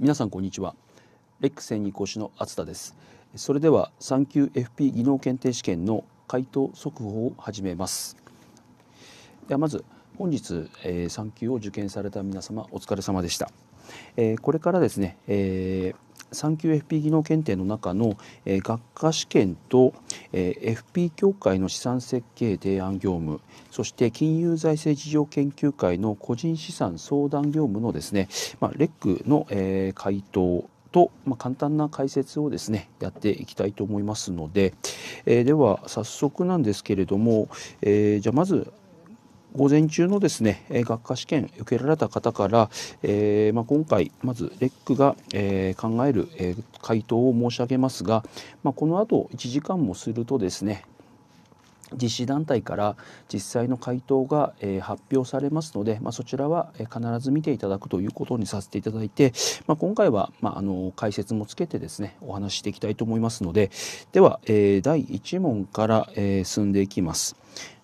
皆さんこんにちはレック専任講師の厚田ですそれでは三級 FP 技能検定試験の回答速報を始めますではまず本日、えー、3級を受験された皆様お疲れ様でした、えー、これからですね、えー、3級 FP 技能検定の中の、えー、学科試験と、FP 協会の資産設計提案業務そして金融財政事情研究会の個人資産相談業務のですね、まあ、レックの、えー、回答と、まあ、簡単な解説をですねやっていきたいと思いますので、えー、では早速なんですけれども、えー、じゃあまず午前中のですね、学科試験受けられた方から、えー、まあ、今回まずレックが、えー、考える、えー、回答を申し上げますが、まあ、この後1時間もするとですね実施団体から実際の回答が、えー、発表されますので、まあ、そちらは、え必ず見ていただくということにさせていただいて、まあ、今回は、まあ、あの解説もつけてですねお話ししていきたいと思いますのででは、えー、第1問から、え進んでいきます。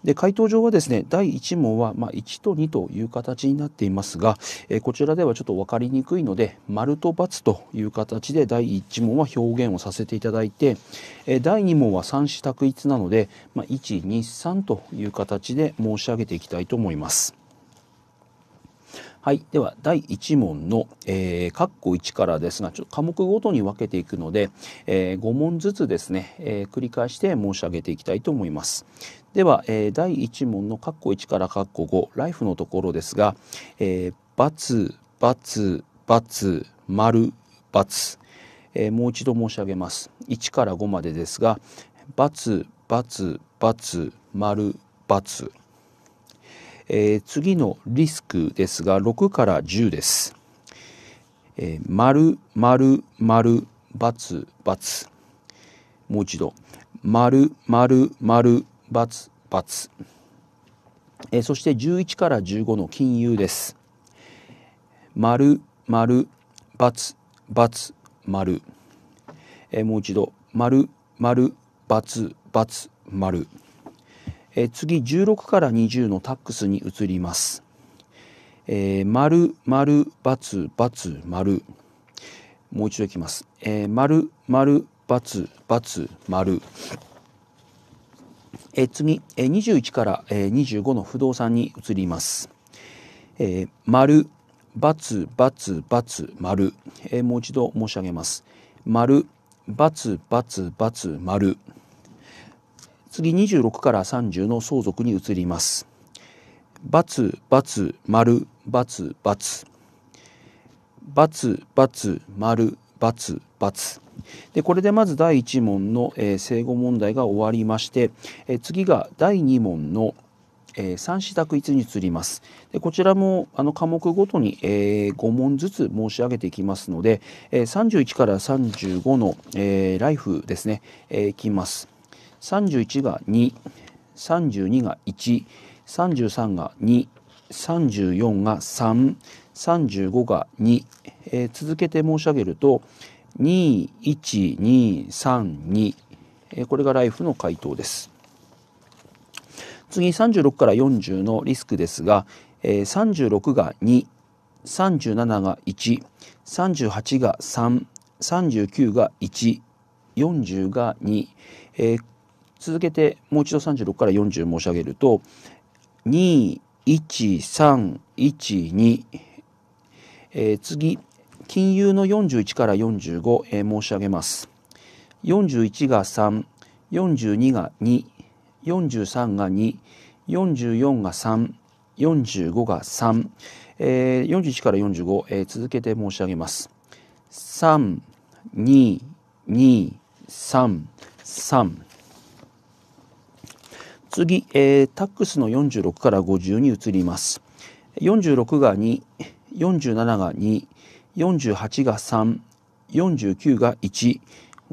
で回答上はですね第1問はま1と2という形になっていますが、えこちらではちょっと分かりにくいので丸と×という形で第1問は表現をさせていただいて、え第2問は3子択一なので、ま123という形で申し上げていきたいと思います。はい、では第1問の、えー、括弧1からですがちょっと科目ごとに分けていくので、えー、5問ずつですね、えー、繰り返して申し上げていきたいと思います。では、えー、第1問の括弧1から括弧5ライフのところですが「えー、バツバツバツ丸バツ」えー、もう一度申し上げます。1から5までですが「バツバツバツ丸ババツえー、次のリスクですが6から10です。えー、丸丸丸××もう一度丸丸丸××えー、そして11から15の金融です。丸丸××丸えー、もう一度丸丸××丸え次16から20のタックスに移ります。えー、丸、丸、×、×、丸。もう一度いきます。えー、丸、丸、×、×、丸。え次、えー、21から、えー、25の不動産に移ります。えー、丸、×、×、×、丸。えもう一度申し上げます。丸、×、×、×、丸。次26から30の相続に移ります。×、×、丸、×、×。×、×、丸、×、×。でこれでまず第1問の、えー、正誤問題が終わりまして、えー、次が第2問の、えー、3子択一に移りますでこちらもあの科目ごとに、えー、5問ずつ申し上げていきますので、えー、31から35の、えー、ライフですね、えー、いきます。31が232が133が234が335が2、えー、続けて申し上げると21232、えー、これがライフの回答です次36から40のリスクですが、えー、36が237が138が339が140が2、えー続けてもう一度36から40申し上げると21312、えー、次金融の41から45、えー、申し上げます41が342が243が244が345が3、えー、41から45、えー、続けて申し上げます3 2 2 3 3次、えー、タックスの46から50に移ります。46が2、47が2、48が3、49が1、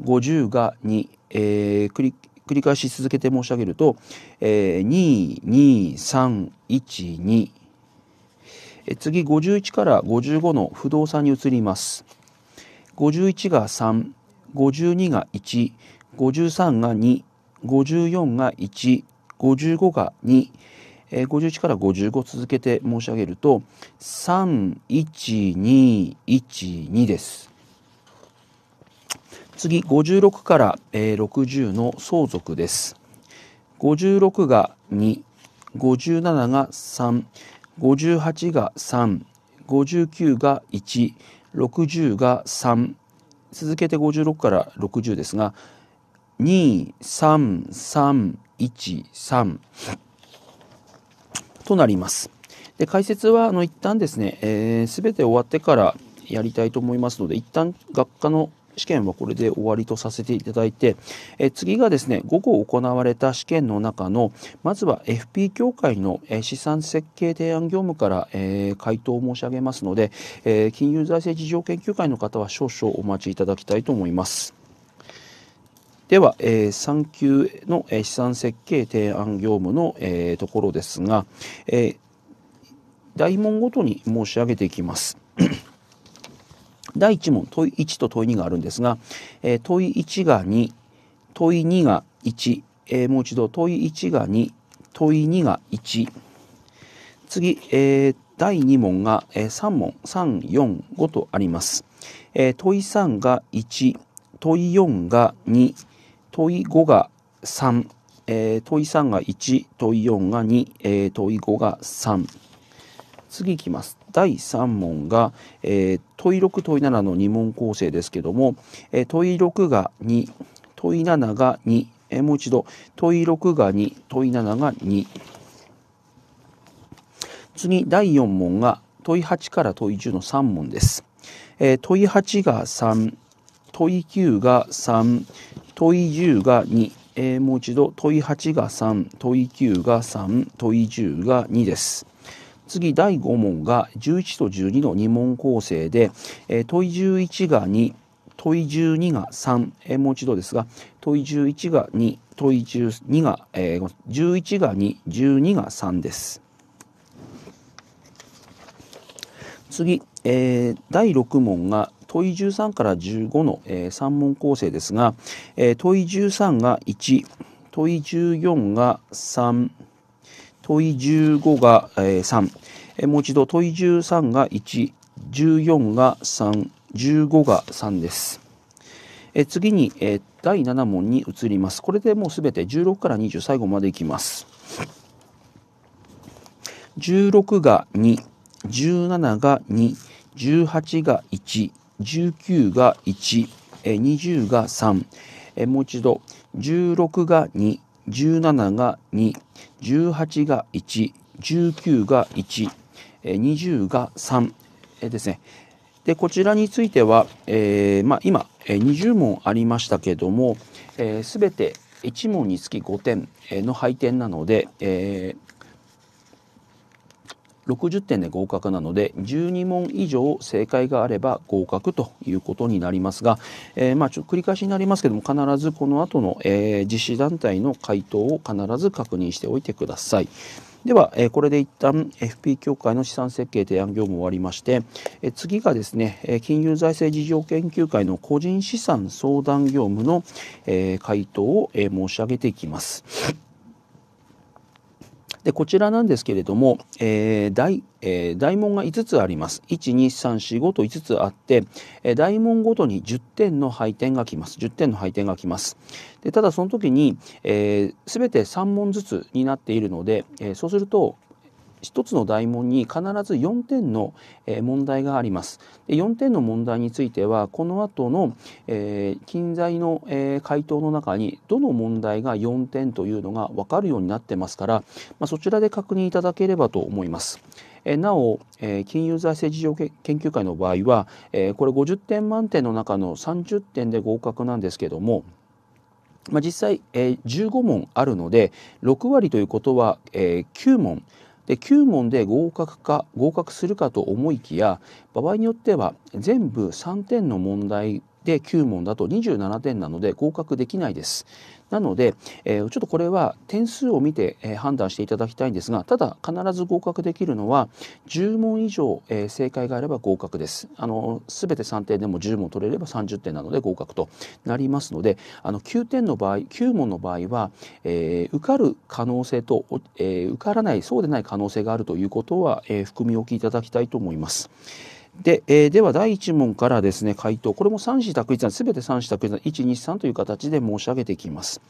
50が2、えー、繰り繰り返し続けて申し上げると、えー、2、2、3、1、2、次51から55の不動産に移ります。51が3、52が1、53が2、54が1、55が2、えー、51から55続けて申し上げると31212です。次56から、えー、60の相続です。56が257が358が359が160が3続けて56から60ですが2 3 3 1 3となります。で解説はあの一旦ですね、えー、全て終わってからやりたいと思いますので一旦学科の試験はこれで終わりとさせていただいて、え次がですね午後行われた試験の中のまずは FP 協会の、え資産設計提案業務から、え回答を申し上げますので、え金融財政事情研究会の方は少々お待ちいただきたいと思います。では、えー、産休の、えー、資産設計提案業務の、えー、ところですが、えー、大問ごとに申し上げていきます。第1問問1と問2があるんですが、えー、問1が2問2が1、えー、もう一度問1が2問2が1次、えー、第2問が、えー、3問345とあります、えー、問3が1問4が2問い5が3、えー、問い3が1、問い4が2、えー、問い5が3。次いきます。第3問が、えー、問い6、問い7の2問構成ですけども、えー、問い6が2、問い7が2、えー、もう一度、問い6が2、問い7が2。次、第4問が問い8から問い10の3問です。え問い8が3、問い9が3、問い10が2、えー、もう一度問い8が3問い9が3問い10が2です。次第5問が11と12の2問構成で、えー、問い11が2問い12が3、えー、もう一度ですが問い11が2問い12が、えー、11が212が3です。次、えー、第6問が問い13から15の、えー、3問構成ですが、えー、問い13が1問い14が3問い15が、えー、3、えー、もう一度問い13が114が315が3です。えー、次に、えー、第7問に移ります。これでもうすべて16から20最後までいきます。16が2、17が2、18が1、19が1、20が3、もう一度、16が2、17が2、18が1、19が1、20が3ですね。で、こちらについては、えー、まあ、今、20問ありましたけども、す、えー、べ、て1問につき5点の配点なので、えー、60点で合格なので12問以上正解があれば合格ということになりますが、えー、まあちょ繰り返しになりますけども必ずこの後の、えー、実施団体の回答を必ず確認しておいてください。では、えー、これで一旦 FP 協会の資産設計提案業務終わりまして、えー、次がですね、えー、金融財政事情研究会の個人資産相談業務の、えー、回答を、えー、申し上げていきます。でこちらなんですけれども、えー大えー、大門が5つあります。1、2、3、4、5と5つあって、えー、大門ごとに10点の配点が来ます。10点の配点が来ます。でただその時に、えー、全て3問ずつになっているので、えー、そうすると一つの大問に必ず4点の問題があります。4点の問題についてはこの後の、近在の、回答の中にどの問題が4点というのが分かるようになってますから、そちらで確認いただければと思います。なお、金融財政事情研究会の場合は、これ50点満点の中の30点で合格なんですけども、まあ、実際、え15問あるので6割ということは、え9問、で9問で合格か合格するかと思いきや場合によっては全部3点の問題で9問だと27点なので合格できないです。なので、えー、ちょっとこれは点数を見て、えー、判断していただきたいんですが、ただ必ず合格できるのは10問以上、えー、正解があれば合格です。あの全て3点でも10問取れれば30点なので合格となりますので、あの9点の場合、9問の場合は、え受かる可能性と、え受からないそうでない可能性があるということは、え含み置きいただきたいと思います。で,、えー、では第1問からですね回答これも3子択一す全て3子択一ん123という形で申し上げていきます。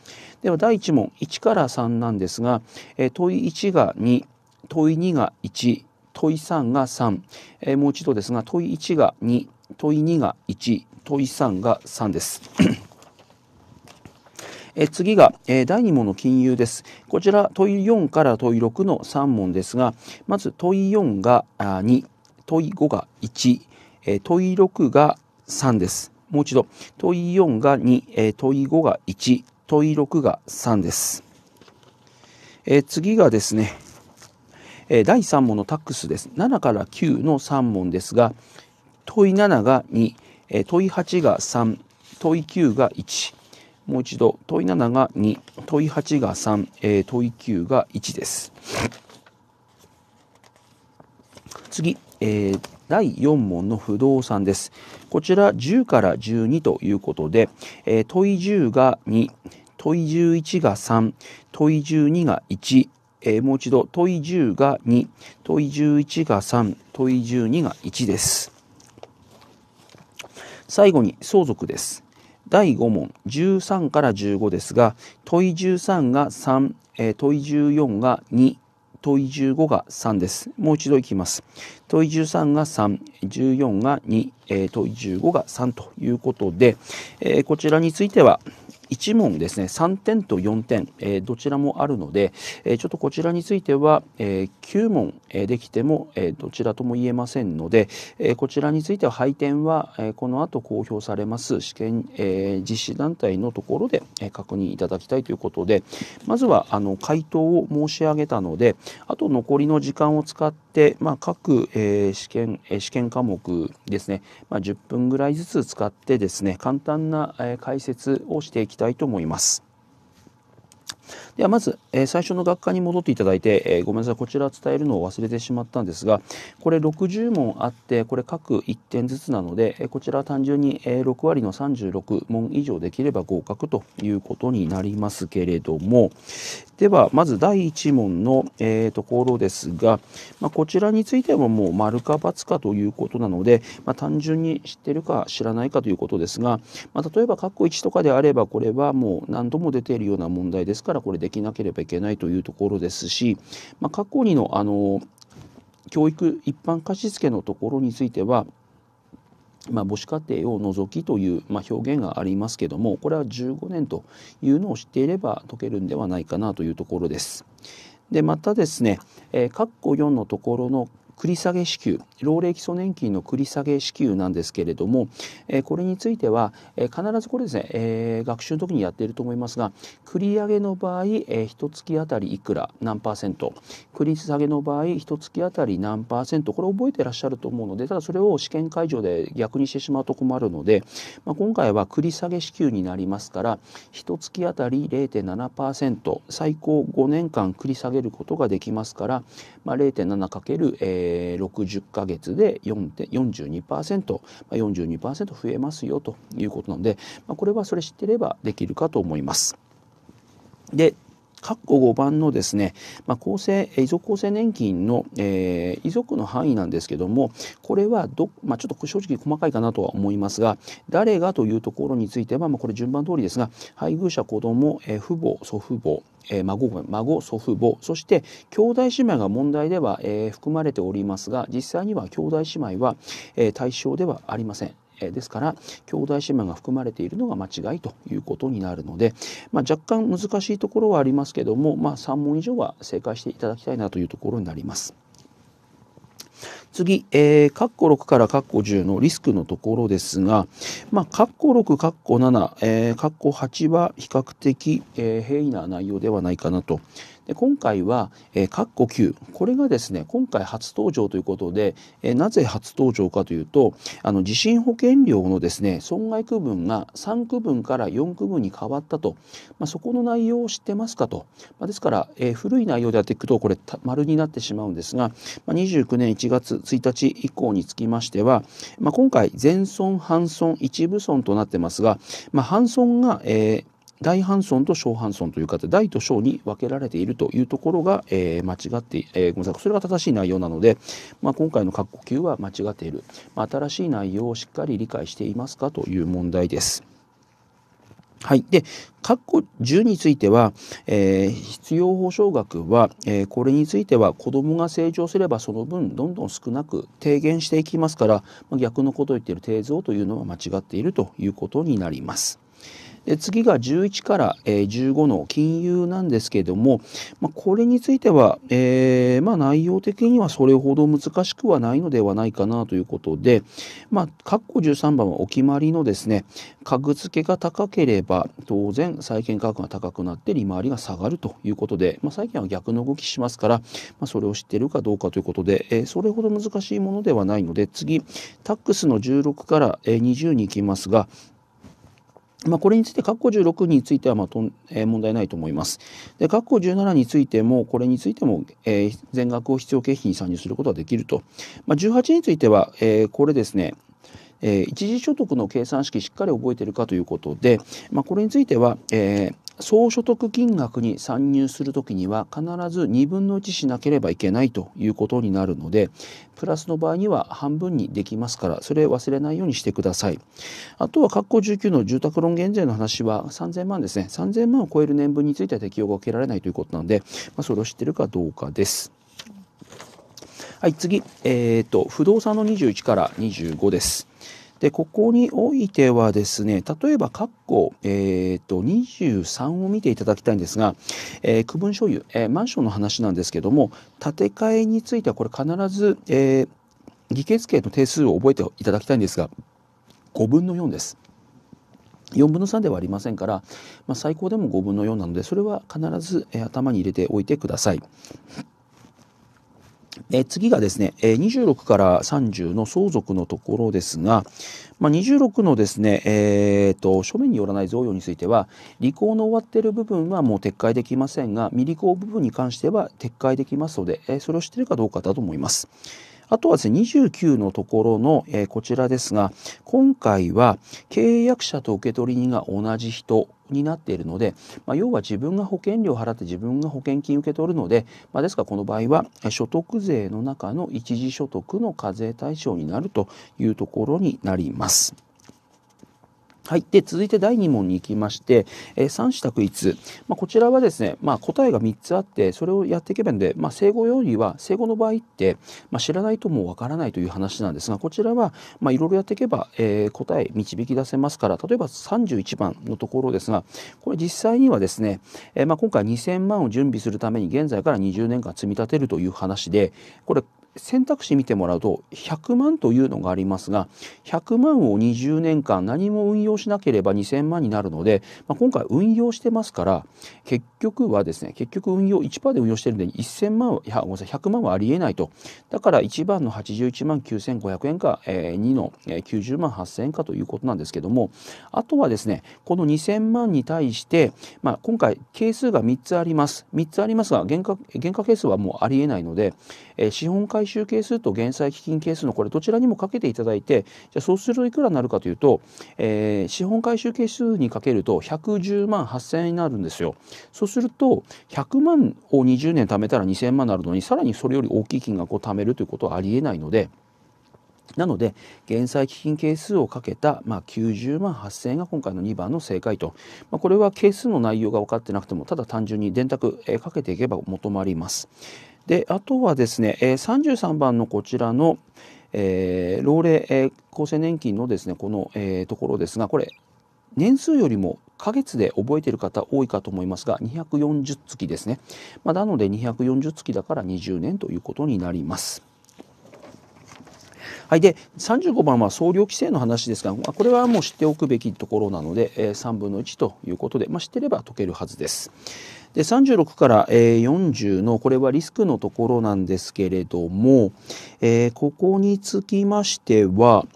では第1問1から3なんですが、えー、問い1が2問い2が1問い3が3、えー、もう一度ですが問い1が2問い2が1問い3が3です。え次が、え第2問の金融です。こちら問い4から問い6の3問ですが、まず問い4があ2、問い5が1、え問い6が3です。もう一度、問い4が2、え問い5が1、問い6が3です。え次がですね、え第3問のタックスです。7から9の3問ですが、問い7が2、え問い8が3、問い9が1、もう一度、問い7が2、問い8が3、えー、問い9が1です。次、えー、第4問の不動産です。こちら10から12ということで、えー、問い10が2、問い11が3、問い12が1、えー、もう一度問い10が2、問い11が3、問い12が1です。最後に相続です。第5問13から15ですが問い13が3、え問い14が2問い15が3です。もう一度いきます。問い13が3、14が2、えー、問い15が3ということで、えー、こちらについては、1問ですね3点と4点、えどちらもあるので、えちょっとこちらについては、え9問、えできても、えどちらとも言えませんので、えこちらについては配点は、えこの後公表されます試験、え実施団体のところで、え確認いただきたいということでまずはあの回答を申し上げたのであと残りの時間を使って、まあ、各、え試験、え試験科目ですね、まあ、10分ぐらいずつ使ってですね簡単な、え解説をしていきたいたいと思います。ではまず、えー、最初の学科に戻っていただいて、えー、ごめんなさいこちら伝えるのを忘れてしまったんですがこれ60問あってこれ各1点ずつなので、えー、こちら単純に、えー、6割の36問以上できれば合格ということになりますけれどもではまず第1問の、えー、ところですが、まあ、こちらについてももう丸か×かということなので、まあ、単純に知ってるか知らないかということですが、まあ、例えば括弧1とかであればこれはもう何度も出ているような問題ですからこれできなければいけないというところですし、まあ、過去にのあの教育一般貸付のところについてはまあ、母子家庭を除きという、まあ、表現がありますけどもこれは15年というのを知っていれば解けるんではないかなというところです。でまたですね、えー、括弧4のところの繰下げ支給老齢基礎年金の繰り下げ支給なんですけれども、えー、これについては、えー、必ずこれですね、えー、学習の時にやっていると思いますが繰り上げの場合、えー、1月あたりいくら何パーセント繰り下げの場合1月あたり何パーセントこれ覚えてらっしゃると思うのでただそれを試験会場で逆にしてしまうと困るので、まあ、今回は繰り下げ支給になりますから1月あたり0.7%最高5年間繰り下げることができますから、まあ、0.7× えーえー、60ヶ月で42%、まあ、42%増えますよということなので、まあ、これはそれ知ってればできるかと思います。で括弧5番のですね、まあ、厚生遺族厚生年金の、えー、遺族の範囲なんですけどもこれはど、まあ、ちょっと正直細かいかなとは思いますが誰がというところについては、まあ、これ順番通りですが配偶者子ども、えー、父母祖父母えー、孫孫祖父母そして兄弟姉妹が問題では、えー、含まれておりますが実際には兄弟姉妹は、えー、対象ではありませんえですから兄弟姉妹が含まれているのが間違いということになるので、まあ、若干難しいところはありますけども、まあ、3問以上は正解していただきたいなというところになります。次、えー、カッコ6からカッコ10のリスクのところですが、まあ、カッコ6、カッコ7、えー、カッコ8は比較的、えー、平易な内容ではないかなと。で今回は、えー、括弧9これがですね今回初登場ということで、えー、なぜ初登場かというとあの地震保険料のですね損害区分が3区分から4区分に変わったと、まあ、そこの内容を知ってますかと、まあ、ですから、えー、古い内容でやっていくとこれ丸になってしまうんですが、まあ、29年1月1日以降につきましては、まあ、今回全損半損一部損となってますが、まあ、半損が、えー大半村と小半村という形大と小に分けられているというところが、えー、間違って、えー、ごめんなさいそれが正しい内容なので、まあ、今回の括弧9は間違っている、まあ、新しい内容をしっかり理解していますかという問題です。はい。で、括弧10については、えー、必要保障額は、えー、これについては子どもが成長すればその分どんどん少なく低減していきますから、まあ、逆のことを言っている低増というのは間違っているということになります。で次が11から、15の金融なんですけども、まあ、これについては、えー、まあ、内容的にはそれほど難しくはないのではないかなということで、まあ、括弧13番はお決まりのですね格付けが高ければ当然債券価格が高くなって利回りが下がるということで、まあ、債券は逆の動きしますから、まあ、それを知っているかどうかということで、えー、それほど難しいものではないので次タックスの16から20に行きますがまあ、これについて、括弧16についてはまと、えー、問題ないと思います。で、括弧17についても、これについても、えー、全額を必要経費に算入することができると。まあ、18については、えー、これですね、えー、一時所得の計算式しっかり覚えているかということで、まあ、これについては、えー総所得金額に参入するときには必ず2分の1しなければいけないということになるのでプラスの場合には半分にできますからそれ忘れないようにしてくださいあとは括弧19の住宅ローン減税の話は3000万ですね3000万を超える年分については適用が受けられないということなので、まあ、それを知ってるかどうかですはい次、えーと、と不動産の21から25ですで、ここにおいてはですね、例えば括弧、えー、と23を見ていただきたいんですが、えー、区分所有、えー、マンションの話なんですけども、建て替えについてはこれ必ず、えー、議決権の定数を覚えていただきたいんですが、5分の4です。4分の3ではありませんから、まあ、最高でも5分の4なのでそれは必ず頭に入れておいてください。え次がですね、え26から30の相続のところですが、まあ、26のですね、えーと、書面によらない贈与については履行の終わっている部分はもう撤回できませんが未履行部分に関しては撤回できますので、えそれを知っているかどうかだと思います。あとはですね、29のところの、えー、こちらですが、今回は契約者と受取人が同じ人になっているので、まあ、要は自分が保険料を払って自分が保険金受け取るので、まあ、ですからこの場合は所得税の中の一時所得の課税対象になるというところになります。はい。で、続いて第2問に行きまして、えー、3子択一。まあ、こちらはですね、まあ、答えが3つあって、それをやっていけばいいので、まあ、生後よりは、生後の場合って、まあ、知らないともうわからないという話なんですが、こちらは、まいろいろやっていけば、えー、答え導き出せますから、例えば31番のところですが、これ実際にはですね、えー、まあ、今回2000万を準備するために現在から20年間積み立てるという話で、これ、選択肢見てもらうと100万というのがありますが100万を20年間何も運用しなければ2000万になるので、まあ、今回運用してますから結局はですね結局運用1%で運用してるんで1000万いやごめんなさい100万はありえないとだから1番の81万9500円か、えー、2の90万8000円かということなんですけどもあとはですねこの2000万に対して、まあ、今回係数が3つあります3つありますが原価原価係数はもうありえないので、えー、資本回回収係数と減債基金係数のこれどちらにもかけていただいてじゃそうするといくらになるかというと、えー、資本回収係数にかけると110万8000円になるんですよ。そうすると100万を20年貯めたら2000万になるのにさらにそれより大きい金額を貯めるということはありえないので。なので、減債基金係数をかけた、まあ、90万8000円が今回の2番の正解と、まあ、これは係数の内容が分かってなくても、ただ単純に電卓、えー、かけていけば求まります。で、あとはですね、え33番のこちらの、えー、老齢、えー、厚生年金のですね、この、えー、ところですが、これ、年数よりもか月で覚えている方多いかと思いますが、240月ですね。まあ、なので、240月だから20年ということになります。はい、で35番は総量規制の話ですが、あ、これはもう知っておくべきところなので、えー、3分の1ということで、まあ、知ってれば解けるはずです。で36から40のこれはリスクのところなんですけれども、えー、ここにつきましては、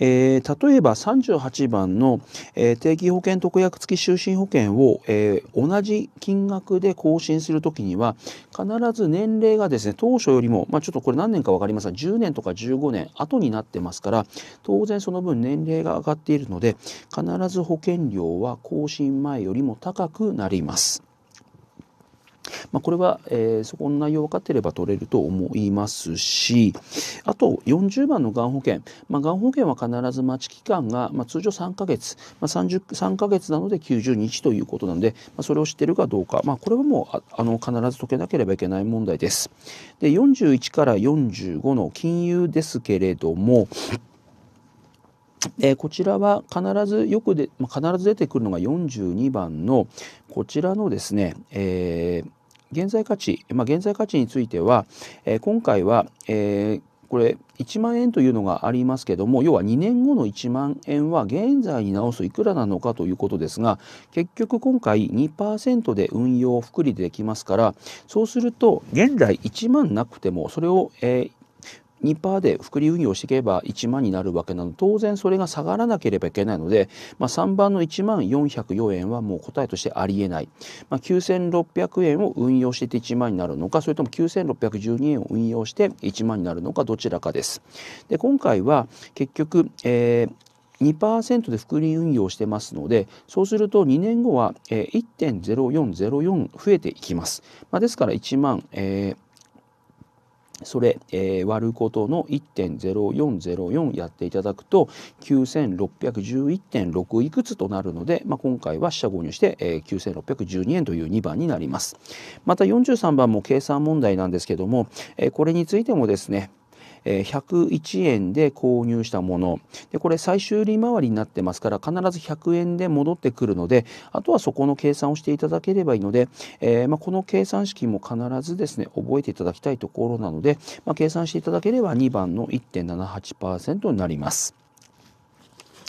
えー、例えば38番の、えー、定期保険特約付き就寝保険を、えー、同じ金額で更新するときには必ず年齢がですね当初よりも、まあ、ちょっとこれ何年か分かりますが10年とか15年後になってますから当然その分年齢が上がっているので必ず保険料は更新前よりも高くなります。まあ、これは、えー、そこの内容分かっていれば取れると思いますしあと40番のがん保険、まあ、がん保険は必ず待ち期間が、まあ、通常3ヶ月、まあ30、ヶ月なので90日ということなので、まあ、それを知ってるかどうか、まあ、これはもうあの必ず解けなければいけない問題です。で41から45の金融ですけれども、えー、こちらは必ずよくで、まあ、必ず出てくるのが42番のこちらのですね、えー現在価値、まあ、現在価値については、えー、今回は、えー、これ1万円というのがありますけども要は2年後の1万円は現在に直すいくらなのかということですが結局今回2%で運用を複利でできますからそうすると現在1万なくてもそれを、え2%で複利運用していけば1万になるわけなの当然それが下がらなければいけないので、まあ、3番の1万404円はもう答えとしてありえない、まあ、9600円を運用してて1万になるのかそれとも9612円を運用して1万になるのかどちらかです。で今回は結局、えー2%で複利運用してますのでそうすると2年後は1.0404増えていきます、まあ、ですから1万、えーそれ、えー、割ることの1.0404やっていただくと9611.6いくつとなるので、まあ、今回は四捨五入して、えー、9612円という2番になります。また43番も計算問題なんですけども、えー、これについてもですね101円で購入したものでこれ最終利回りになってますから必ず100円で戻ってくるのであとはそこの計算をしていただければいいので、えー、まあ、この計算式も必ずですね覚えていただきたいところなので、まあ、計算していただければ2番の1.78%になります。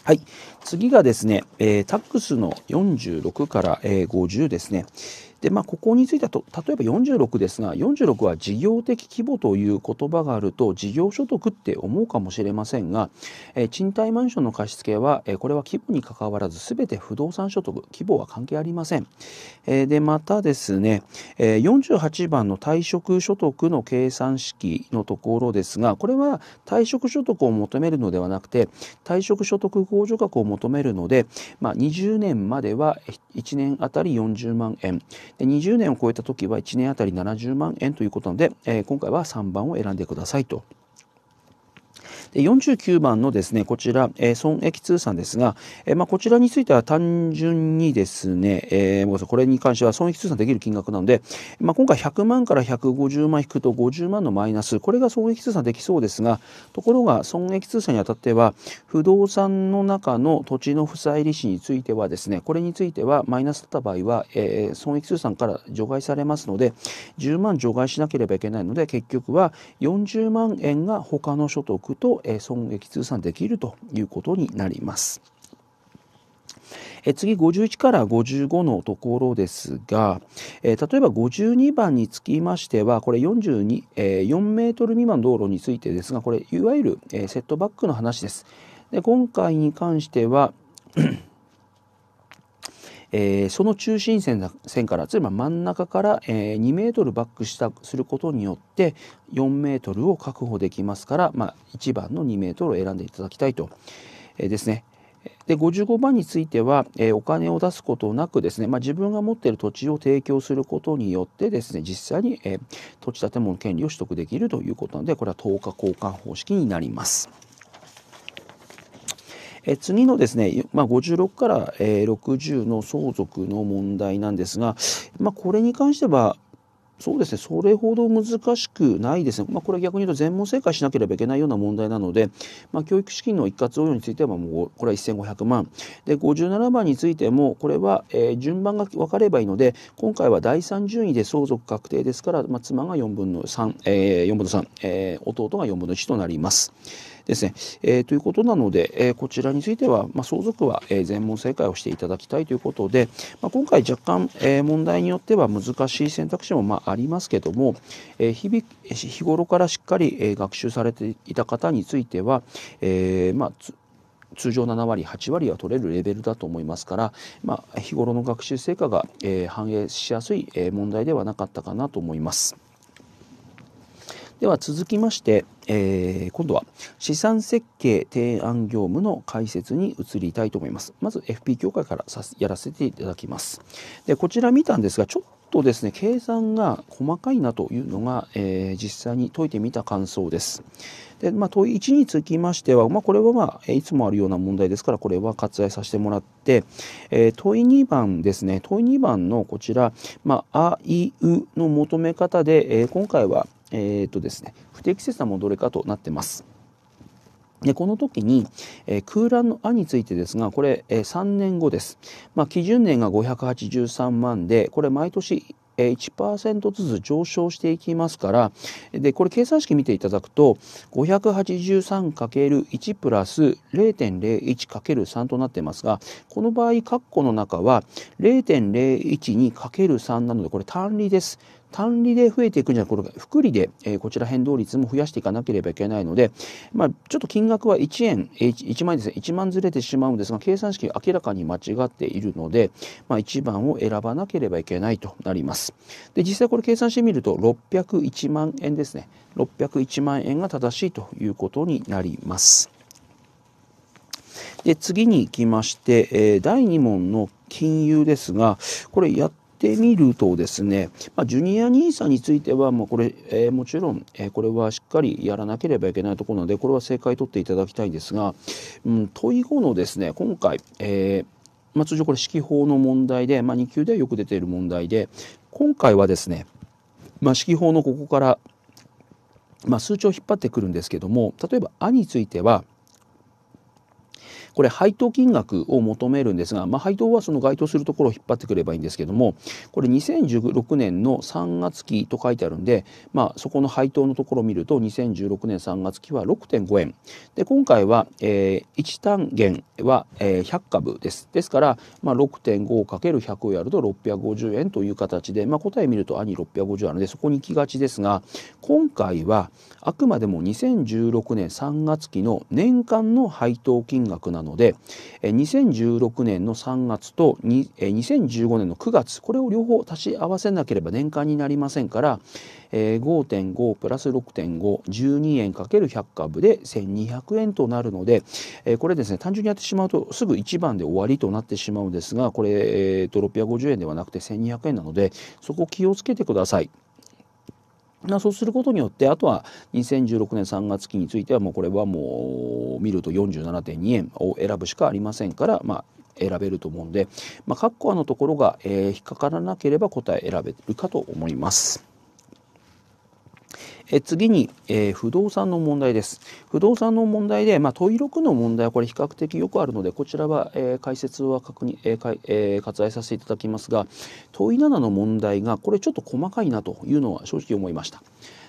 はい。次がですね、えー、タックスの46から、えー、50ですね。でまあ、ここについてはと例えば46ですが46は事業的規模という言葉があると事業所得って思うかもしれませんが、え賃貸マンションの貸付は、えこれは規模にかかわらず全て不動産所得規模は関係ありません。えでまたですね、え48番の退職所得の計算式のところですがこれは退職所得を求めるのではなくて退職所得控除額を求めるので、まあ、20年までは1年あたり40万円で20年を超えた時は1年あたり70万円ということので、え今回は3番を選んでくださいと。で49番のですねこちら、えー、損益通算ですが、えー、まあ、こちらについては単純にですね、えー、これに関しては損益通算できる金額なので、まあ、今回100万から150万引くと50万のマイナスこれが損益通算できそうですがところが損益通算にあたっては不動産の中の土地の負債利子についてはですねこれについてはマイナスだった場合は、えー、損益通算から除外されますので10万除外しなければいけないので結局は40万円が他の所得と損益通算できるということになります。え次51から55のところですが、え例えば52番につきましてはこれ42、え4メートル未満道路についてですがこれいわゆる、えセットバックの話です。で今回に関してはえー、その中心線線からつまり真ん中から、えー、2メートルバックしたすることによって4メートルを確保できますから、まあ、1番の2メートルを選んでいただきたいと、えー、ですね。で55番については、えお金を出すことなくですね、まあ、自分が持っている土地を提供することによってですね実際に、え土地建物の権利を取得できるということなのでこれは等価交換方式になります。え次のですね、まあ、56から、えー、60の相続の問題なんですが、まあ、これに関してはそうですね、それほど難しくないですね、まあ、これは逆に言うと全問正解しなければいけないような問題なので、まあ、教育資金の一括応用についてはもうこれは1500万で57番についてもこれは、えー、順番が分かればいいので今回は第3順位で相続確定ですから、まあ、妻が4分の3、えー、4分の3、えー、弟が4分の1となります。ですね。えー、ということなので、えー、こちらについては、まあ、相続は、えー、全問正解をしていただきたいということで、まあ、今回若干、えー、問題によっては難しい選択肢もまあありますけども、えー、日々日頃からしっかり、えー、学習されていた方については、えー、まあ通常7割8割は取れるレベルだと思いますから、まあ、日頃の学習成果が、えー、反映しやすい、えー、問題ではなかったかなと思います。では続きまして、えー、今度は資産設計提案業務の解説に移りたいと思います。まず FP 協会からやらせていただきます。でこちら見たんですがちょっとですね計算が細かいなというのが、えー、実際に解いてみた感想です。でまあ、問い1につきましては、まあ、これは、まあ、いつもあるような問題ですからこれは割愛させてもらって、えー、問い2番ですね問い2番のこちら、まあ、あいうの求め方で、えー、今回はえーとですね、不適切な戻れかとなってます。でこの時に、えー、空欄の「あ」についてですがこれ、えー、3年後です、まあ、基準年が583万でこれ毎年1%ずつ上昇していきますからでこれ計算式見ていただくと 583×1 プラス 0.01×3 となってますがこの場合括弧の中は 0.012×3 なのでこれ単利です。単利で増えていくんじゃなくて、複利で、えー、こちら変動率も増やしていかなければいけないので、まあ、ちょっと金額は1円、1万円ですね、1万ずれてしまうんですが、計算式明らかに間違っているので、まあ、1番を選ばなければいけないとなります。で、実際これ計算してみると、601万円ですね。601万円が正しいということになります。で次に行きまして、えー、第2問の金融ですがこれやっってみるとですね、まあ、ジュニア NISA については、まあ、これ、えー、もちろん、えー、これはしっかりやらなければいけないところなのでこれは正解取っていただきたいんですが、うん、問い後のですね今回、えーまあ、通常これ式法の問題で、まあ、2級ではよく出ている問題で今回はですね、まあ、式法のここから、まあ、数値を引っ張ってくるんですけども例えば「あ」については「これ配当金額を求めるんですが、まあ、配当はその該当するところを引っ張ってくればいいんですけどもこれ2016年の3月期と書いてあるんで、まあ、そこの配当のところを見ると2016年3月期は6.5円で今回は、えー、1単元は、えー、100株ですですから、まあ、6.5×100 をやると650円という形で、まあ、答え見ると兄650あるのでそこに行きがちですが今回はあくまでも2016年3月期の年間の配当金額なのので2016年の3月と2015年の9月これを両方足し合わせなければ年間になりませんから5.5プラス6.512円 ×100 株で1200円となるのでこれですね単純にやってしまうとすぐ1番で終わりとなってしまうんですがこれ、えー、と650円ではなくて1200円なのでそこ気をつけてください。なそうすることによってあとは2016年3月期についてはもうこれはもう見ると47.2円を選ぶしかありませんから、まあ、選べると思うんで、まあ、カッコアのところが、えー、引っかからなければ答え選べるかと思います。え次に、えー、不動産の問題です。不動産の問題で、まあ、問い6の問題はこれ比較的よくあるので、こちらは、えー、解説は確認、えーかえー、割愛させていただきますが、問い7の問題がこれちょっと細かいなというのは正直思いました。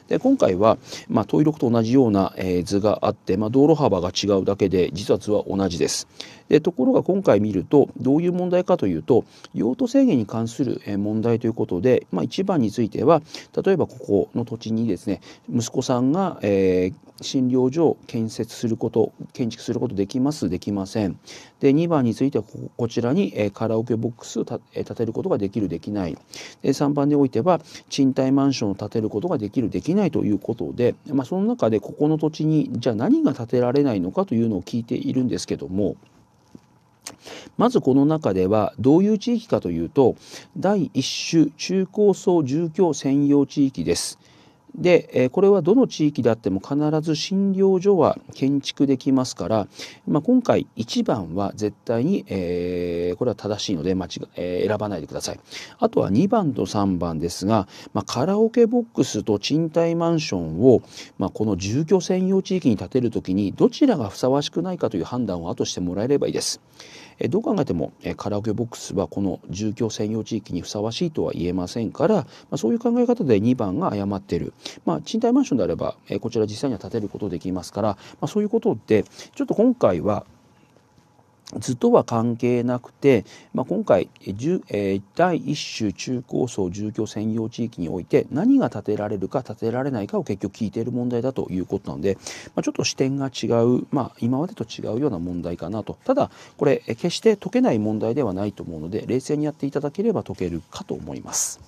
で今回は、まあ、問い6と同じような、えー、図があって、まあ、道路幅が違うだけで実は図は同じです。でところが今回見るとどういう問題かというと用途制限に関する問題ということで、まあ、1番については例えばここの土地にですね息子さんが、えー、診療所を建設すること建築することできますできませんで2番についてはこちらに、えカラオケボックスを建てることができるできないで3番においては賃貸マンションを建てることができるできないということで、まあ、その中でここの土地にじゃあ何が建てられないのかというのを聞いているんですけども。まずこの中ではどういう地域かというと第1種中高層住居専用地域です。で、えこれはどの地域であっても必ず診療所は建築できますから、まあ、今回1番は絶対に、えー、これは正しいので間違、えー、選ばないでください。あとは2番と3番ですが、まあ、カラオケボックスと賃貸マンションを、まあ、この住居専用地域に建てるときにどちらがふさわしくないかという判断を後してもらえればいいです。えどう考えても、えカラオケボックスはこの住居専用地域にふさわしいとは言えませんから、まあ、そういう考え方で2番が誤っている、まあ、賃貸マンションであれば、えこちら実際には建てることできますから、まあ、そういうことでちょっと今回は図とは関係なくて、まあ、今回、えー、第1種中高層住居専用地域において何が建てられるか建てられないかを結局聞いている問題だということなので、まあ、ちょっと視点が違う、まあ、今までと違うような問題かなとただこれ決して解けない問題ではないと思うので冷静にやっていただければ解けるかと思います。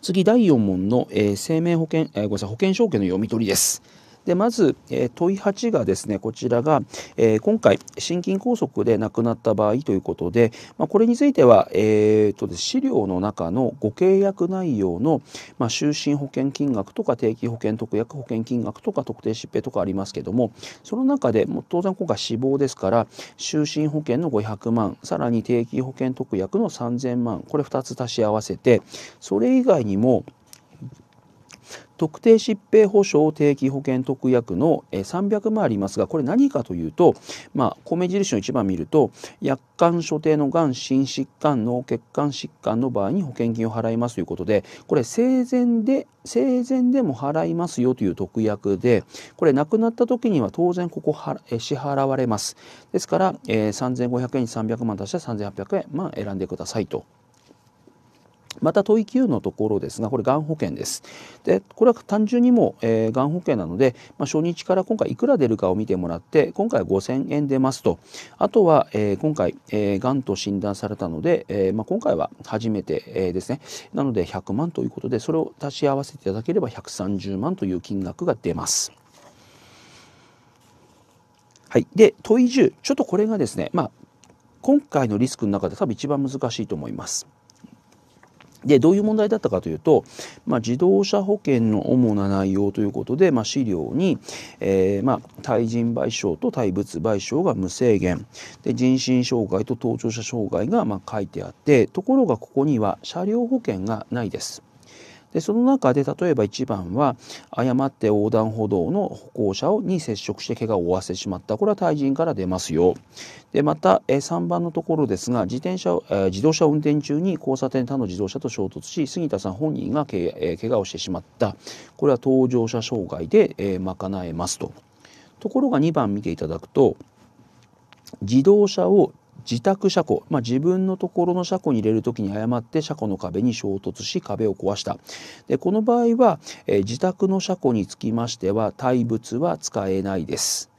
次第4問の、えー、生命保険、えー、ごめんなさい保険証券の読み取りです。でまず、えー、問い8がですねこちらが、えー、今回心筋梗塞で亡くなった場合ということで、まあ、これについては、えーと資料の中のご契約内容の、まあ、就寝保険金額とか定期保険特約保険金額とか特定疾病とかありますけどもその中でも当然今回死亡ですから就寝保険の500万さらに定期保険特約の3000万これ2つ足し合わせてそれ以外にも特定疾病保障定期保険特約の300もありますがこれ何かというと、まあ、米印の1番見ると薬管所定のがん心疾患脳血管疾患の場合に保険金を払いますということでこれ生前で生前でも払いますよという特約でこれ亡くなった時には当然ここ支払われますですから、えー、3500円に300万足したら3800円、まあ、選んでくださいとまた問い9のところですがこれがん保険ですでこれは単純にも、えー、がん保険なので、まあ、初日から今回いくら出るかを見てもらって今回は5000円出ますとあとは、えー、今回、えー、がんと診断されたので、えーまあ、今回は初めて、えー、ですねなので100万ということでそれを足し合わせていただければ130万という金額が出ます。はい、で問い10ちょっとこれがですね、まあ、今回のリスクの中で多分一番難しいと思います。で、どういう問題だったかというと、まあ、自動車保険の主な内容ということで、まあ、資料に、えー、まあ、対人賠償と対物賠償が無制限、で、人身障害と盗聴者障害が、ま書いてあって、ところがここには車両保険がないです。でその中で例えば1番は誤って横断歩道の歩行者に接触して怪我を負わせてしまったこれは対人から出ますよでまた3番のところですが自転車自動車運転中に交差点他の自動車と衝突し杉田さん本人が怪我をしてしまったこれは搭乗者障害で賄えますと。ところが2番見ていただくと自動車を自宅車庫、まあ、自分のところの車庫に入れる時に誤って車庫の壁に衝突し壁を壊したでこの場合は、え自宅の車庫につきましては対物は使えないです。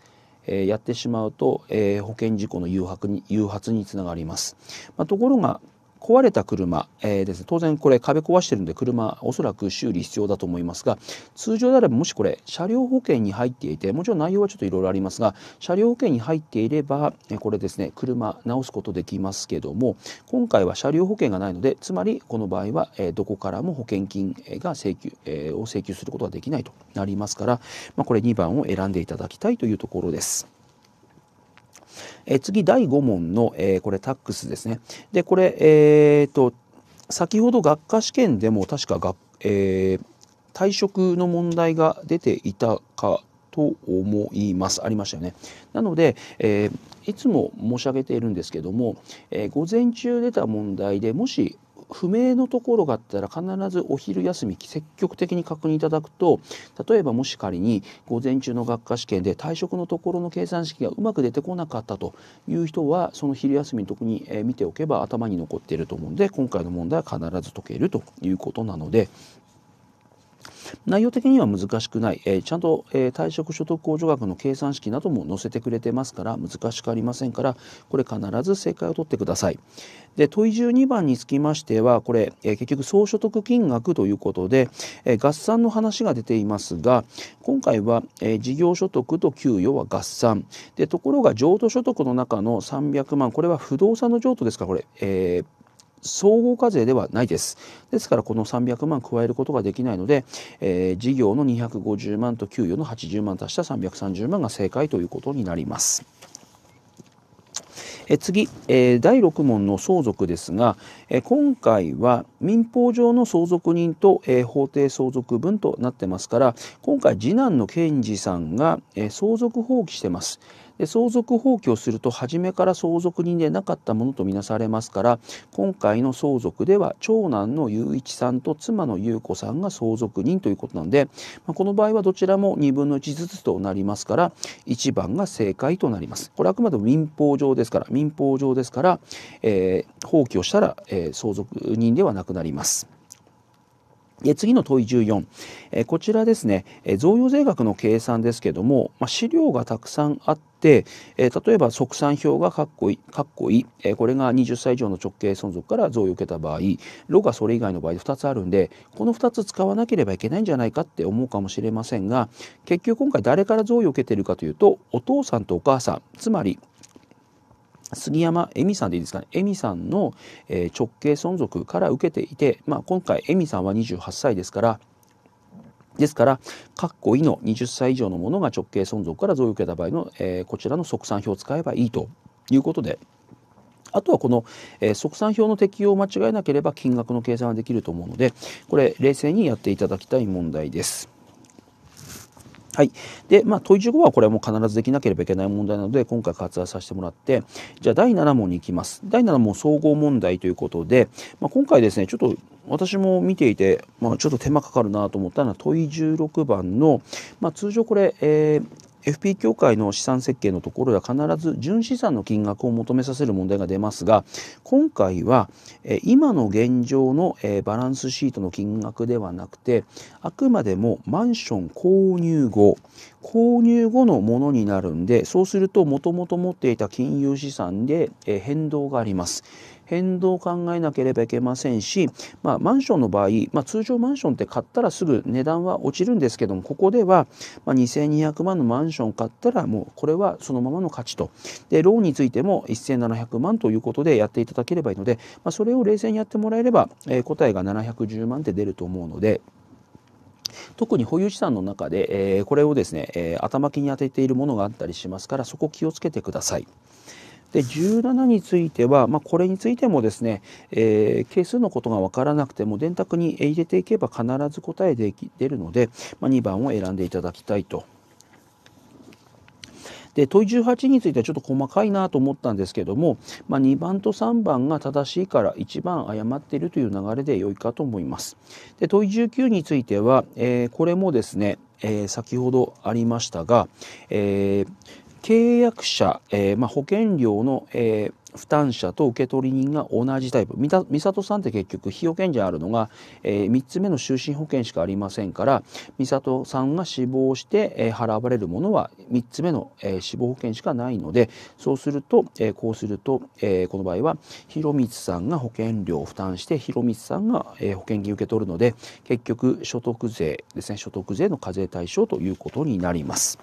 えやってしまうと、え保険事故の誘発に誘発につながります。まあ、ところが壊れた車、えー、ですね、当然これ壁壊してるんで車おそらく修理必要だと思いますが通常であればもしこれ車両保険に入っていてもちろん内容はちょっといろいろありますが車両保険に入っていればこれですね車直すことできますけども今回は車両保険がないのでつまりこの場合はどこからも保険金が請求、えー、を請求することができないとなりますから、まあ、これ2番を選んでいただきたいというところです。え次、第5問の、えこれタックスですね。で、これ、えっと、先ほど学科試験でも確か学、え退職の問題が出ていたかと思います。ありましたよね。なので、えー、いつも申し上げているんですけども、えー、午前中出た問題でもし不明のところがあったら必ずお昼休み積極的に確認いただくと例えばもし仮に午前中の学科試験で退職のところの計算式がうまく出てこなかったという人はその昼休みの時に見ておけば頭に残っていると思うので今回の問題は必ず解けるということなので内容的には難しくない、えー、ちゃんと、えー、退職所得控除額の計算式なども載せてくれてますから難しくありませんからこれ必ず正解を取ってください。で問い12番につきましてはこれ、えー、結局総所得金額ということで、え合算の話が出ていますが今回は、え事業所得と給与は合算でところが譲渡所得の中の300万これは不動産の譲渡ですかこれ、えー総合課税ではないです。ですからこの300万加えることができないので、えー、事業の250万と給与の80万足した330万が正解ということになります。え次、えー、第6問の相続ですが、えー、今回は民法上の相続人と、えー、法定相続分となってますから今回次男の健二さんが、え相続放棄してます。相続放棄をすると初めから相続人でなかったものとみなされますから今回の相続では長男の雄一さんと妻の優子さんが相続人ということなので、まあ、この場合はどちらも2分の1ずつとなりますから1番が正解となります。これあくまでも民法上ですから民法上ですから、えー、放棄をしたら、えー、相続人ではなくなります。次の問い14、えこちらですね、え贈与税額の計算ですけども、まあ、資料がたくさんあって、え例えば即算表がかっこいい、かっこいい、えこれが20歳以上の直系存続から贈与を受けた場合、ロがそれ以外の場合で2つあるんで、この2つ使わなければいけないんじゃないかって思うかもしれませんが、結局今回誰から贈与を受けているかというと、お父さんとお母さん、つまり杉山恵美さんでいいですかね恵美さんの、え直系存続から受けていて、まあ、今回恵美さんは28歳ですからですから、かっこいの20歳以上のものが直系存続から贈与を受けた場合の、えー、こちらの即算表を使えばいいということで、あとはこの、えー、即算表の適用を間違えなければ金額の計算ができると思うので、これ冷静にやっていただきたい問題です。はい。で、まあ、問い15はこれはもう必ずできなければいけない問題なので、今回割愛させてもらって、じゃあ第7問に行きます。第7問総合問題ということで、まあ、今回ですね、ちょっと私も見ていて、まあ、ちょっと手間かかるなと思ったのは問い16番の、まあ、通常これ、えー、FP 協会の資産設計のところでは必ず純資産の金額を求めさせる問題が出ますが今回は今の現状のバランスシートの金額ではなくてあくまでもマンション購入後購入後のものになるんでそうするともともと持っていた金融資産で変動があります。変動を考えなければいけませんし、まあ、マンションの場合、まあ、通常マンションって買ったらすぐ値段は落ちるんですけどもここでは、まあ、2200万のマンション買ったらもうこれはそのままの価値とでローンについても1700万ということでやっていただければいいので、まあ、それを冷静にやってもらえれば、えー、答えが710万って出ると思うので。特に保有資産の中で、えー、これをですね、えー、頭金に当てているものがあったりしますからそこ気をつけてください。で17については、まあ、これについてもですね、えー、係数のことが分からなくても電卓に入れていけば必ず答えで出るので、まあ、2番を選んでいただきたいと。で問い18についてはちょっと細かいなと思ったんですけども、まあ、2番と3番が正しいから1番誤っているという流れで良いかと思います。で問い19については、えー、これもですね、えー、先ほどありましたが、えー契約者、えー、まあ、保険料の、えー、負担者と受取人が同じタイプ美里さんって結局被保険者あるのが、えー、3つ目の就寝保険しかありませんから美里さんが死亡して、えー、払われるものは3つ目の、えー、死亡保険しかないのでそうすると、えー、こうすると、えー、この場合は広光さんが保険料を負担して広光さんが、えー、保険金受け取るので結局所得税ですね所得税の課税対象ということになります。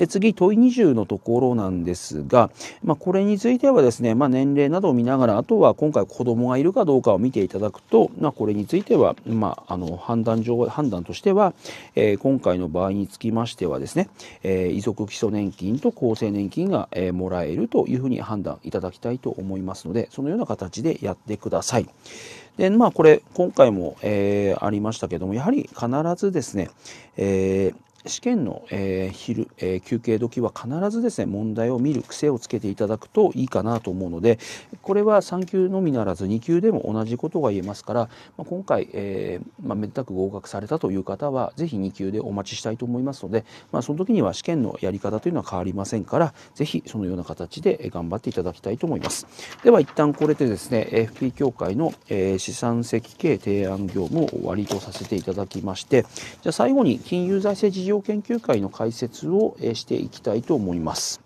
で次問い20のところなんですが、まあ、これについてはですね、まあ、年齢などを見ながらあとは今回子供がいるかどうかを見ていただくと、まあ、これについては、まあ、あの判断上判断としては、えー、今回の場合につきましてはですね、えー、遺族基礎年金と厚生年金が、えー、もらえるというふうに判断いただきたいと思いますのでそのような形でやってください。でまあこれ今回も、えー、ありましたけどもやはり必ずですね、えー試験の、えー、昼、えー、休憩時は必ずですね問題を見る癖をつけていただくといいかなと思うのでこれは3級のみならず2級でも同じことが言えますから、まあ、今回、えーまあ、めでたく合格されたという方はぜひ2級でお待ちしたいと思いますので、まあ、その時には試験のやり方というのは変わりませんからぜひそのような形で頑張っていただきたいと思います。では一旦これでですね FP 協会の、えー、資産積計提案業務を終わりとさせていただきましてじゃあ最後に金融財政事情業研究会の解説をしていきたいと思います。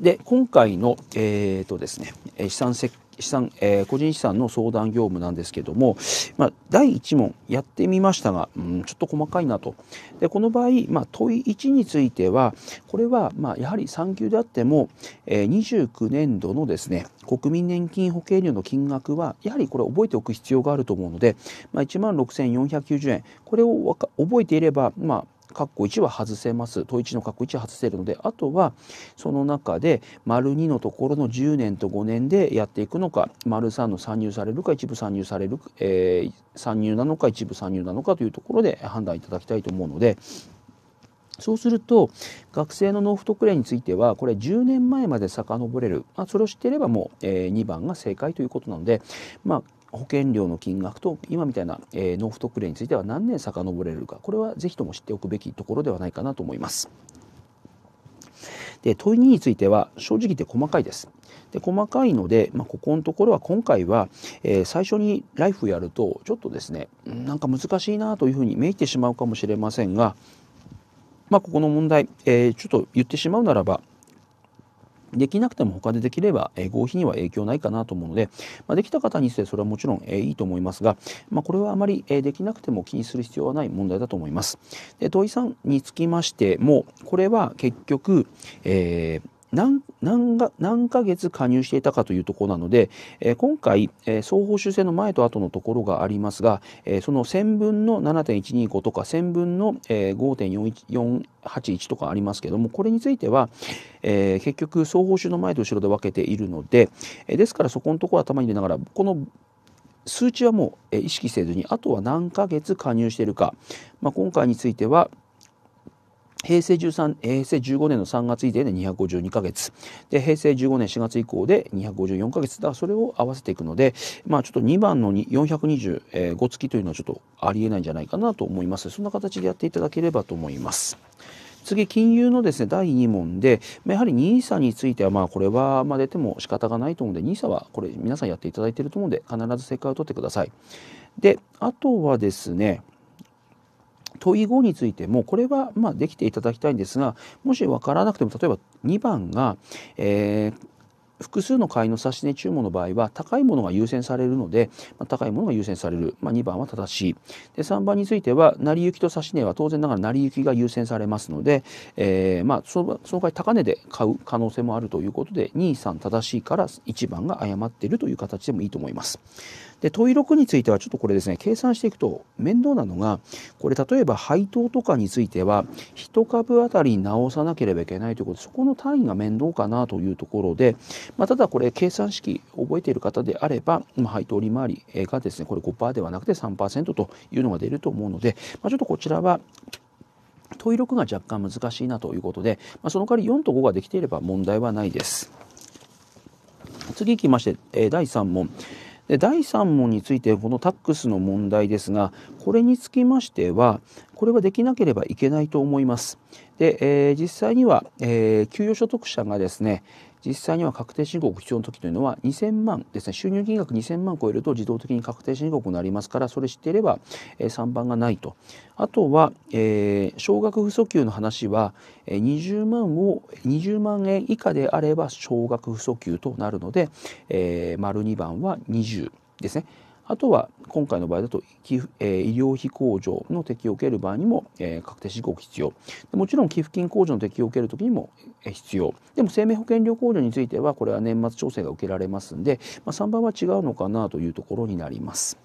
で今回の、えーとですね、資産設資産、えー、個人資産の相談業務なんですけども、まあ、第1問やってみましたが、うん、ちょっと細かいなと。で、この場合、まあ、問い1については、これは、まあ、やはり産休であっても、えー、29年度のですね、国民年金保険料の金額は、やはりこれ覚えておく必要があると思うので、まあ、16,490円、これを覚えていれば、まあ、括弧1は外せます。問1の括弧1は外せるので、あとはその中で、丸2のところの10年と5年でやっていくのか、丸3の参入されるか、一部参入される、えー、参入なのか、一部参入なのかというところで判断いただきたいと思うので、そうすると学生の納付特例についてはこれ10年前まで遡れる、まあ、それを知っていればもう、え2番が正解ということなので、まあ、保険料の金額と今みたいな、えー、納付特例については何年遡れるかこれはぜひとも知っておくべきところではないかなと思います。で問い2については正直言って細かいです。で細かいので、まあ、ここのところは今回は、えー、最初にライフやるとちょっとですねなんか難しいなというふうに見えてしまうかもしれませんが、まあ、ここの問題、えー、ちょっと言ってしまうならばできなくても他でできれば、えー、合否には影響ないかなと思うので、まあ、できた方にしてそれはもちろん、えー、いいと思いますが、まあ、これはあまり、えー、できなくても気にする必要はない問題だと思います。で問いさんにつきましてもこれは結局、えー何が何ヶ月加入していたかというとこなので、えー、今回、えー、総報酬制の前と後のところがありますが、えー、その1000分の7.125とか1000分の、えー、5.481とかありますけどもこれについては、え結局総報酬の前と後ろで分けているので、えですからそこのところは頭に入れながらこの数値はもう意識せずにあとは何ヶ月加入しているか、まあ、今回については平成13平成15年の3月以前で252ヶ月で平成15年4月以降で254ヶ月だからそれを合わせていくのでまあちょっと2番の425月というのはちょっとありえないんじゃないかなと思いますそんな形でやっていただければと思います。次金融のですね第2問でやはり NISA についてはまあこれはまあ出ても仕方がないと思うので NISA はこれ皆さんやっていただいていると思うので必ず正解を取ってください。であとはですね問い5についてもこれはまあできていただきたいんですがもし分からなくても例えば2番が、えー、複数の買いの差し値注文の場合は高いものが優先されるので、まあ、高いものが優先される、まあ、2番は正しいで3番については成り行きと差し値は当然ながら成り行きが優先されますので、えー、まあ、そのその場合高値で買う可能性もあるということで23正しいから1番が誤っているという形でもいいと思います。で問い6についてはちょっとこれですね計算していくと面倒なのがこれ例えば配当とかについては1株あたり直さなければいけないということでそこの単位が面倒かなというところで、まあ、ただこれ計算式覚えている方であれば、ま配当利回りがですねこれ5%ではなくて3%というのが出ると思うので、まあ、ちょっとこちらは問い6が若干難しいなということで、まあ、その代わり4と5ができていれば問題はないです。次いきまして、え第3問。で第3問についてこのタックスの問題ですがこれにつきましてはこれはできなければいけないと思います。で、えー、実際には、えー、給与所得者がですね、実際には確定申告必要の時というのは2000万ですね収入金額2000万超えると自動的に確定申告になりますからそれ知っていれば、3番がないとあとは、えー、少額不足給の話は、え20万を20万円以下であれば少額不足給となるので、えー、丸2番は20ですねあとは今回の場合だと、医療費控除の適用を受ける場合にも、確定申告必要もちろん寄付金控除の適用を受けるときにも必要でも生命保険料控除についてはこれは年末調整が受けられますので、3番は違うのかなというところになります。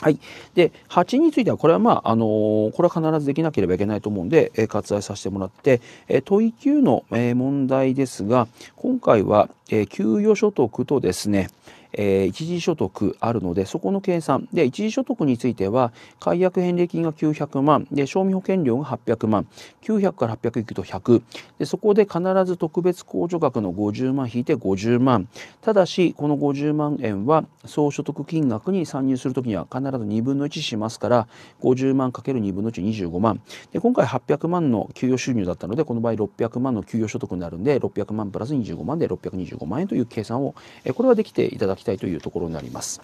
はい、で8についてはこれはまあ、あのー、これは必ずできなければいけないと思うんで、えー、割愛させてもらって、えー、問い9の、え問題ですが今回は、え給与所得とですね、えー、一時所得あるのでそこの計算で一時所得については解約返礼金が900万で賞味保険料が800万900から800いくと100でそこで必ず特別控除額の50万引いて50万ただしこの50万円は総所得金額に参入するときには必ず2分の1しますから50万 ×2 分の125万で今回800万の給与収入だったのでこの場合600万の給与所得になるんで600万プラス25万で625万円という計算を、えこれはできていただききたいというところになります。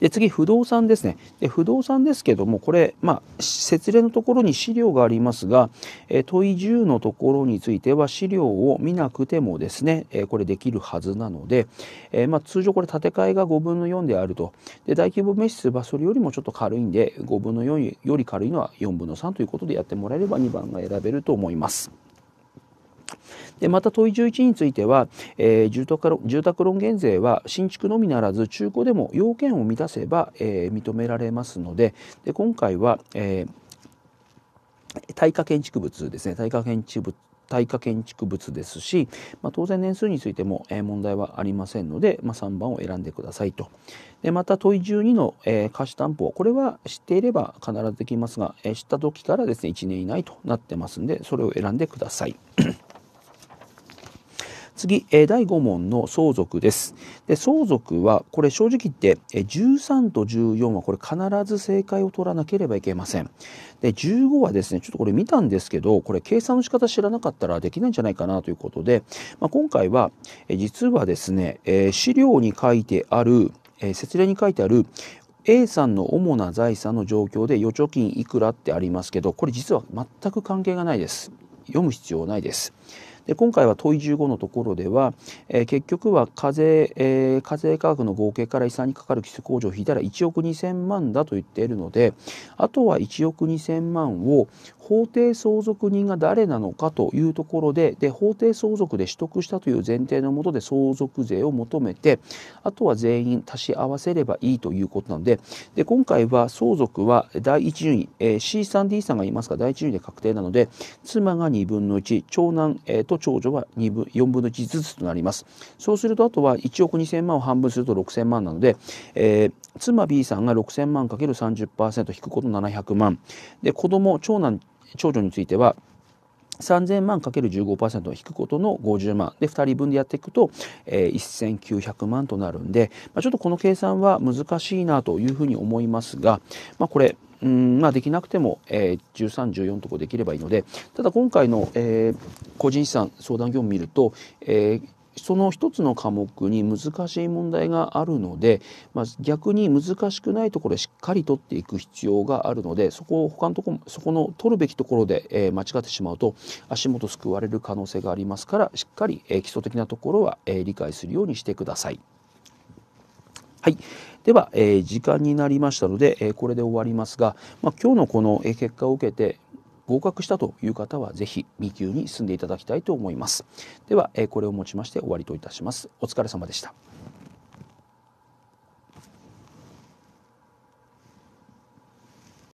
で次、不動産ですねで。不動産ですけども、これ、まあ、説明のところに資料がありますが、え問い10のところについては資料を見なくてもですね、えこれできるはずなので、えまあ、通常これ建て替えが5分の4であると。で大規模滅失はそれよりもちょっと軽いんで、5分の4より軽いのは4分の3ということでやってもらえれば2番が選べると思います。でまた問い11については、えー、住宅住宅ローン減税は新築のみならず中古でも要件を満たせば、えー、認められますのでで今回は、えー、耐火建築物ですね耐火建築物耐火建築物ですし、まあ、当然年数についても、え問題はありませんので、まあ、3番を選んでくださいと。でまた問い12の、えー、貸し担保これは知っていれば必ずできますが、えー、知った時からですね1年以内となってますんでそれを選んでください。次、え第5問の相続です。で相続は、これ正直言って、え13と14はこれ必ず正解を取らなければいけません。で、15はですね、ちょっとこれ見たんですけど、これ計算の仕方知らなかったらできないんじゃないかなということで、まあ、今回は、え実はですね、え資料に書いてある、え説明に書いてある A さんの主な財産の状況で預貯金いくらってありますけどこれ実は全く関係がないです読む必要ないですで今回は問い15のところでは、えー、結局は課税、えー、課税価格の合計から遺産にかかる基礎控除を引いたら1億2000万だと言っているのであとは1億2000万を法定相続人が誰なのかというところでで法定相続で取得したという前提のもとで相続税を求めてあとは全員足し合わせればいいということなのでで今回は相続は第1順位、えー、C さん D さんがいますが第1順位で確定なので妻が2分の1長男、えー、と長女は2分4分の1ずつとなりますそうするとあとは1億2000万を半分すると6000万なので、えー、妻 B さんが6000万 ×30% 引くこと700万で子供長男長女については3000万 ×15% を引くことの50万で2人分でやっていくと、えー、1900万となるんで、まあ、ちょっとこの計算は難しいなというふうに思いますが、まあ、これうんまあ、できなくても、えー、13、14とこできればいいのでただ今回の、えー、個人資産相談業務見ると、えー、その一つの科目に難しい問題があるので、まあ、逆に難しくないところでしっかり取っていく必要があるのでそこを他のとこそこの取るべきところで、え間違ってしまうと足元すくわれる可能性がありますからしっかり、え基礎的なところは、え理解するようにしてください。はい、では、え時間になりましたので、えこれで終わりますが、まあ、今日のこの結果を受けて、合格したという方はぜひ B 級に進んでいただきたいと思いますでは、えこれをもちまして終わりといたしますお疲れ様でした